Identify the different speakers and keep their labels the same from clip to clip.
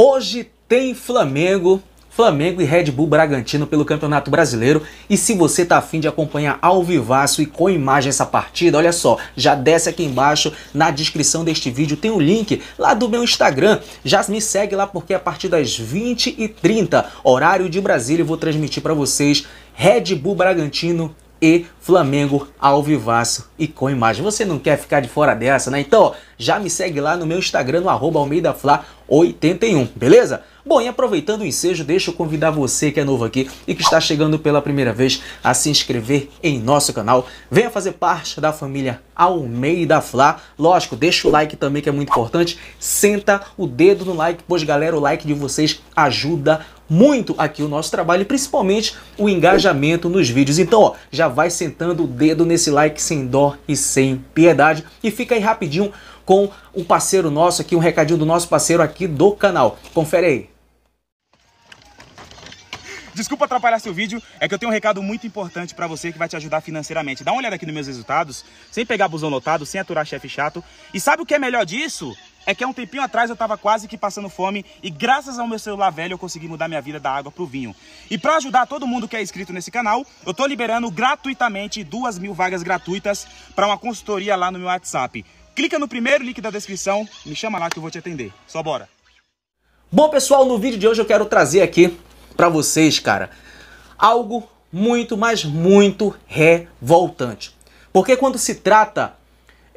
Speaker 1: Hoje tem Flamengo, Flamengo e Red Bull Bragantino pelo Campeonato Brasileiro. E se você tá afim de acompanhar ao vivaço e com imagem essa partida, olha só, já desce aqui embaixo na descrição deste vídeo, tem o um link lá do meu Instagram. Já me segue lá porque a partir das 20h30, horário de Brasília, eu vou transmitir para vocês Red Bull Bragantino e Flamengo ao vivaço e com imagem. Você não quer ficar de fora dessa, né? Então, ó, já me segue lá no meu Instagram, no AlmeidaFla81, beleza? Bom, e aproveitando o ensejo, deixa eu convidar você que é novo aqui e que está chegando pela primeira vez a se inscrever em nosso canal. Venha fazer parte da família Almeida Fla. Lógico, deixa o like também que é muito importante. Senta o dedo no like, pois galera, o like de vocês ajuda muito aqui o nosso trabalho, e principalmente o engajamento nos vídeos. Então, ó, já vai sentando o dedo nesse like sem dó e sem piedade. E fica aí rapidinho com o parceiro nosso aqui, um recadinho do nosso parceiro aqui do canal. Confere aí. Desculpa atrapalhar seu vídeo, é que eu tenho um
Speaker 2: recado muito importante para você que vai te ajudar financeiramente. Dá uma olhada aqui nos meus resultados, sem pegar busão lotado, sem aturar chefe chato. E sabe o que é melhor disso? É que há um tempinho atrás eu estava quase que passando fome e graças ao meu celular velho eu consegui mudar minha vida da água pro vinho. E para ajudar todo mundo que é inscrito nesse canal, eu tô liberando gratuitamente duas mil vagas gratuitas para uma consultoria lá no meu WhatsApp. Clica no primeiro link da descrição, me chama lá que eu vou te atender. Só bora!
Speaker 1: Bom pessoal, no vídeo de hoje eu quero trazer aqui para vocês, cara, algo muito, mas muito revoltante. Porque quando se trata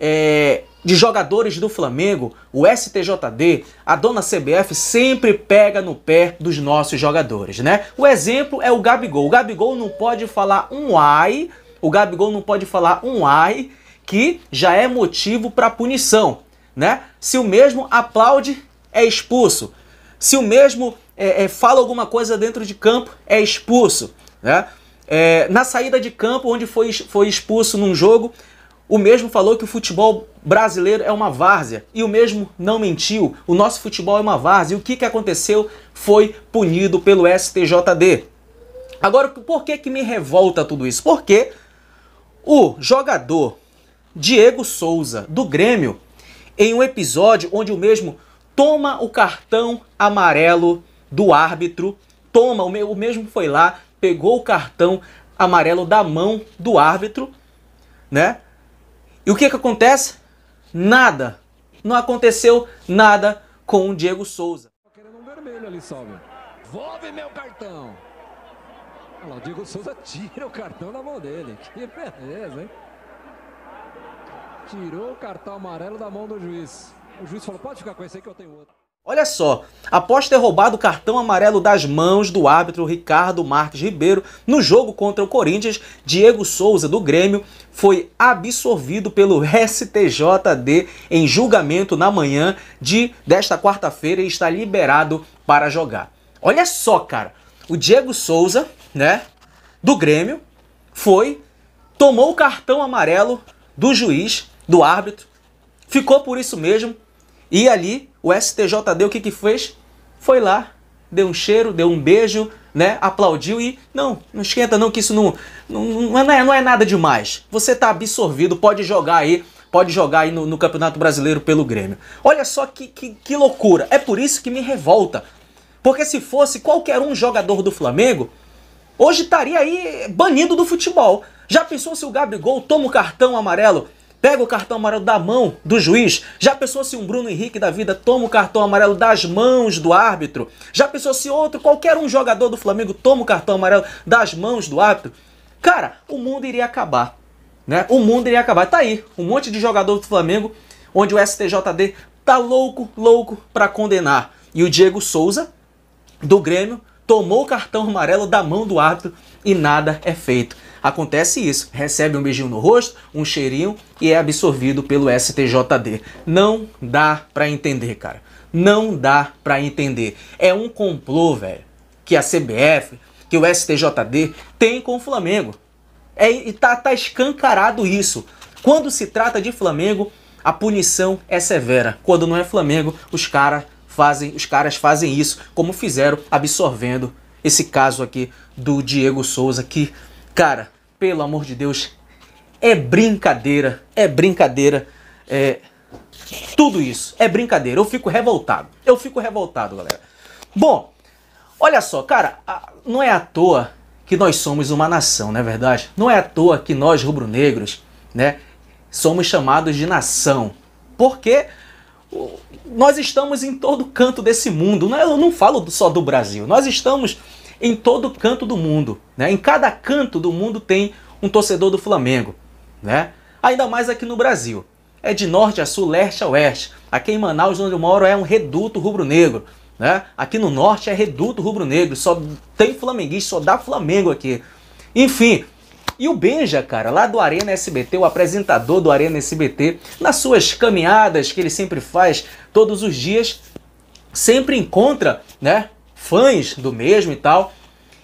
Speaker 1: é, de jogadores do Flamengo, o STJD, a dona CBF sempre pega no pé dos nossos jogadores, né? O exemplo é o Gabigol. O Gabigol não pode falar um ai, o Gabigol não pode falar um ai que já é motivo para punição, né? Se o mesmo aplaude, é expulso. Se o mesmo é, é, fala alguma coisa dentro de campo, é expulso, né? É, na saída de campo, onde foi, foi expulso num jogo, o mesmo falou que o futebol brasileiro é uma várzea. E o mesmo não mentiu. O nosso futebol é uma várzea. E o que, que aconteceu foi punido pelo STJD. Agora, por que, que me revolta tudo isso? Porque o jogador Diego Souza, do Grêmio, em um episódio onde o mesmo toma o cartão amarelo do árbitro, toma, o mesmo foi lá, pegou o cartão amarelo da mão do árbitro, né? E o que, que acontece? Nada. Não aconteceu nada com o Diego Souza. Querendo um vermelho ali, Salve. Volve meu cartão. Olha lá, o Diego Souza tira o cartão da mão dele. Que beleza, hein? Tirou o cartão amarelo da mão do juiz. O juiz falou: pode ficar com esse aí que eu tenho outro. Olha só, após ter roubado o cartão amarelo das mãos do árbitro Ricardo Marques Ribeiro no jogo contra o Corinthians, Diego Souza do Grêmio foi absolvido pelo STJD em julgamento na manhã de desta quarta-feira e está liberado para jogar. Olha só, cara, o Diego Souza, né, do Grêmio, foi tomou o cartão amarelo do juiz, do árbitro, ficou por isso mesmo e ali o STJD o que, que fez? Foi lá, deu um cheiro, deu um beijo, né? Aplaudiu e não, não esquenta não que isso não não, é, não, é, não é nada demais. Você tá absorvido, pode jogar aí, pode jogar aí no, no Campeonato Brasileiro pelo Grêmio. Olha só que, que, que loucura. É por isso que me revolta. Porque se fosse qualquer um jogador do Flamengo, hoje estaria aí banido do futebol. Já pensou se o Gabigol toma o cartão amarelo pega o cartão amarelo da mão do juiz. Já pensou se um Bruno Henrique da vida toma o cartão amarelo das mãos do árbitro? Já pensou se outro, qualquer um jogador do Flamengo toma o cartão amarelo das mãos do árbitro? Cara, o mundo iria acabar. Né? O mundo iria acabar. Tá aí, um monte de jogador do Flamengo, onde o STJD tá louco, louco para condenar. E o Diego Souza, do Grêmio, tomou o cartão amarelo da mão do árbitro e nada é feito. Acontece isso, recebe um beijinho no rosto, um cheirinho e é absorvido pelo STJD. Não dá para entender, cara. Não dá para entender. É um complô, velho, que a CBF, que o STJD tem com o Flamengo. É, e tá, tá escancarado isso. Quando se trata de Flamengo, a punição é severa. Quando não é Flamengo, os cara fazem, os caras fazem isso, como fizeram absorvendo esse caso aqui do Diego Souza, que, cara, pelo amor de Deus, é brincadeira, é brincadeira, é. Tudo isso é brincadeira. Eu fico revoltado. Eu fico revoltado, galera. Bom, olha só, cara, não é à toa que nós somos uma nação, não é verdade? Não é à toa que nós, rubro-negros, né, somos chamados de nação. Porque nós estamos em todo canto desse mundo. Não, é- eu não falo só do Brasil. Nós estamos em todo canto do mundo. Né? Em cada canto do mundo tem um torcedor do Flamengo. Né? Ainda mais aqui no Brasil. É de norte a sul, leste a oeste. Aqui em Manaus, onde eu moro, é um reduto rubro-negro. Né? Aqui no norte é reduto rubro-negro. Só tem flamenguista, só dá Flamengo aqui. Enfim, e o Benja, cara, lá do Arena SBT, o apresentador do Arena SBT, nas suas caminhadas que ele sempre faz todos os dias, sempre encontra, né, fãs do mesmo e tal.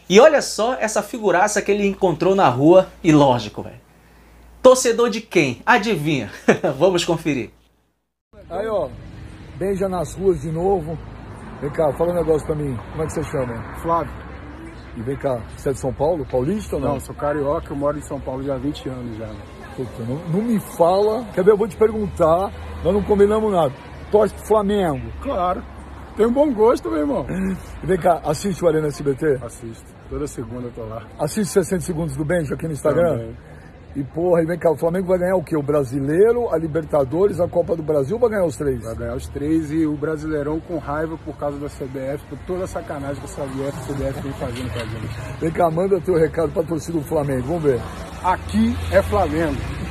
Speaker 1: E olha só essa figuraça que ele encontrou na rua, e lógico, velho. Torcedor de quem? Adivinha? Vamos conferir. Aí, ó, Benja nas ruas de novo. Vem cá, fala um negócio pra mim. Como é que você chama? Flávio. E vem cá, você é de São Paulo? Paulista ou não? Não, sou carioca, eu moro em São Paulo já há 20 anos já. Puta, não, não me fala. Quer ver? Eu vou te perguntar. Nós não combinamos nada. Torce pro Flamengo. Claro. Tem um bom gosto, meu irmão. e Vem cá, assiste o Arena SBT? Assisto. Toda segunda eu tô lá. Assiste 60 Segundos do Benjo aqui no Instagram? Também. E porra, e vem cá, o Flamengo vai ganhar o quê? O Brasileiro, a Libertadores, a Copa do Brasil, vai ganhar os três? Vai ganhar os três e o Brasileirão com raiva por causa da CBF, por toda a sacanagem que essa IF, CBF vem fazendo pra a gente. Vem cá, manda teu recado pra torcida do Flamengo, vamos ver. Aqui é Flamengo.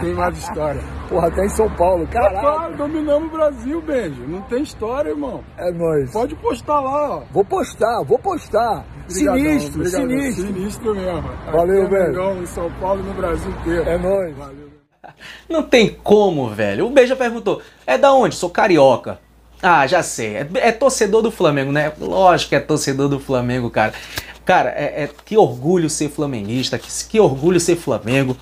Speaker 1: Tem mais história. Porra, até em São Paulo, caralho. Claro, dominamos o Brasil, beijo. Não tem história, irmão. É nóis. Pode postar lá, ó. Vou postar, vou postar. Obrigadão, sinistro, obrigadão. sinistro. Sinistro mesmo. Valeu, Aqui é Em São Paulo e no Brasil inteiro. É nóis. Valeu. Não tem como, velho. O Beija perguntou: é da onde? Sou carioca. Ah, já sei. É, é, torcedor do Flamengo, né? Lógico que é torcedor do Flamengo, cara. Cara, é, é que orgulho ser flamenguista, que, que orgulho ser Flamengo.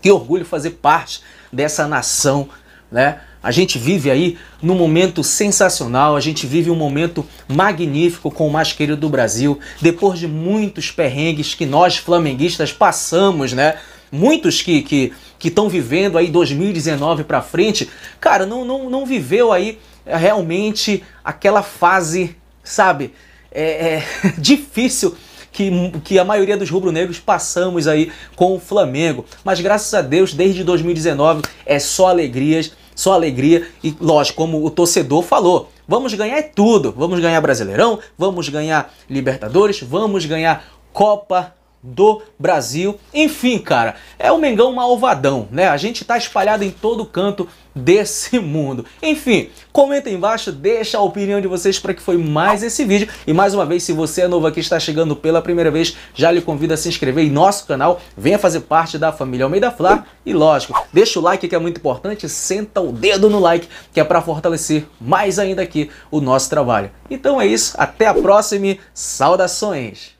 Speaker 1: Que orgulho fazer parte dessa nação, né? A gente vive aí num momento sensacional, a gente vive um momento magnífico com o mais querido do Brasil, depois de muitos perrengues que nós flamenguistas passamos, né? Muitos que que que estão vivendo aí 2019 para frente, cara, não, não, não viveu aí eh, realmente aquela fase, sabe? é, é difícil que, que a maioria dos rubro-negros passamos aí com o Flamengo. Mas graças a Deus, desde 2019 é só alegrias, só alegria e, lógico, como o torcedor falou, vamos ganhar é tudo. Vamos ganhar Brasileirão, vamos ganhar Libertadores, vamos ganhar Copa do Brasil. Enfim, cara, é o Mengão malvadão, né? A gente tá espalhado em todo canto desse mundo. Enfim, comenta embaixo, deixa a opinião de vocês para que foi mais esse vídeo. E mais uma vez, se você é novo aqui está chegando pela primeira vez, já lhe convido a se inscrever em nosso canal, venha fazer parte da família Almeida Flá e lógico, deixa o like que é muito importante, senta o dedo no like que é para fortalecer mais ainda aqui o nosso trabalho. Então é isso, até a próxima e saudações!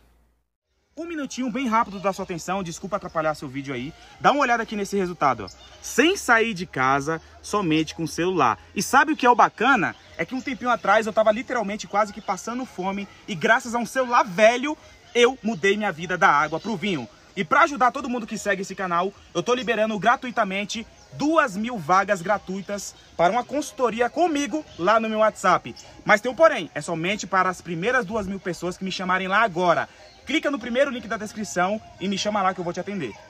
Speaker 2: um minutinho bem rápido da sua atenção, desculpa atrapalhar seu vídeo aí. Dá uma olhada aqui nesse resultado, ó. Sem sair de casa, somente com o celular. E sabe o que é o bacana? É que um tempinho atrás eu tava literalmente quase que passando fome e graças a um celular velho, eu mudei minha vida da água pro vinho. E para ajudar todo mundo que segue esse canal, eu tô liberando gratuitamente duas mil vagas gratuitas para uma consultoria comigo lá no meu WhatsApp. Mas tem um porém, é somente para as primeiras duas mil pessoas que me chamarem lá agora. Clica no primeiro link da descrição e me chama lá que eu vou te atender.